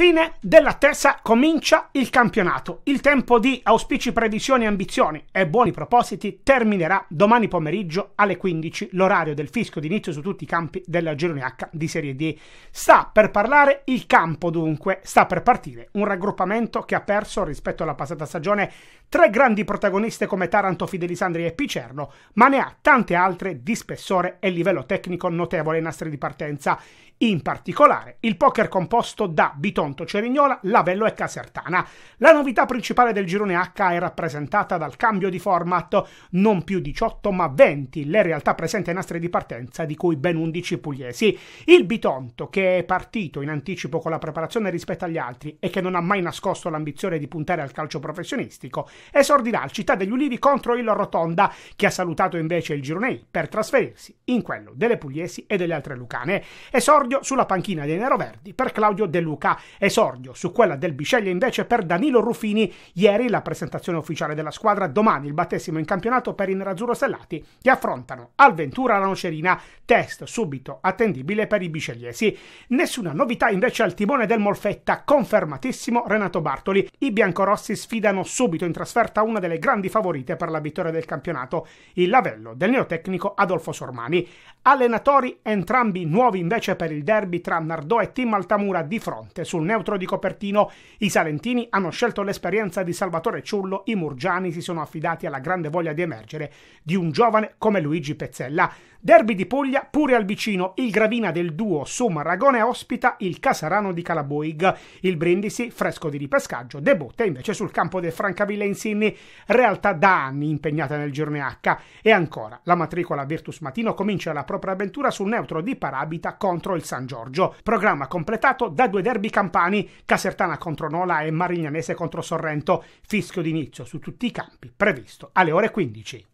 fine della terza comincia il campionato. Il tempo di auspici, previsioni, ambizioni e buoni propositi terminerà domani pomeriggio alle 15, l'orario del fisco d'inizio su tutti i campi della Gironi H di Serie D. Sta per parlare il campo dunque, sta per partire un raggruppamento che ha perso rispetto alla passata stagione tre grandi protagoniste come Taranto, Fidelisandri e Picerno, ma ne ha tante altre di spessore e livello tecnico notevole ai nastri di partenza. In particolare il poker composto da Biton Tronto, Cerignola, Lavello e Casertana. La novità principale del girone H è rappresentata dal cambio di format, non più 18 ma 20 le realtà presenti ai nastri di partenza, di cui ben 11 pugliesi. Il Bitonto, che è partito in anticipo con la preparazione rispetto agli altri e che non ha mai nascosto l'ambizione di puntare al calcio professionistico, esordirà al Città degli Ulivi contro il Rotonda, che ha salutato invece il girone I per trasferirsi in quello delle pugliesi e delle altre lucane. Esordio sulla panchina dei neroverdi per Claudio De Luca Esordio su quella del Bisceglie invece per Danilo Ruffini, ieri la presentazione ufficiale della squadra, domani il battesimo in campionato per i nerazzurro stellati che affrontano al Ventura la Nocerina, test subito attendibile per i biscegliesi. Nessuna novità invece al timone del Molfetta, confermatissimo Renato Bartoli. I biancorossi sfidano subito in trasferta una delle grandi favorite per la vittoria del campionato, il lavello del neotecnico Adolfo Sormani. Allenatori entrambi nuovi invece per il derby tra Nardò e Team Altamura di fronte su sul neutro di Copertino. I salentini hanno scelto l'esperienza di Salvatore Ciullo, i murgiani si sono affidati alla grande voglia di emergere di un giovane come Luigi Pezzella. Derby di Puglia pure al vicino, il Gravina del duo Sum Ragone ospita il Casarano di Calaboig, il Brindisi fresco di ripescaggio debutta invece sul campo del Francavilla Insinni, realtà da anni impegnata nel girone H e ancora la matricola Virtus Matino comincia la propria avventura sul neutro di Parabita contro il San Giorgio, programma completato da due derby campani Campani, Casertana contro Nola e Marignanese contro Sorrento, fischio d'inizio su tutti i campi previsto alle ore 15.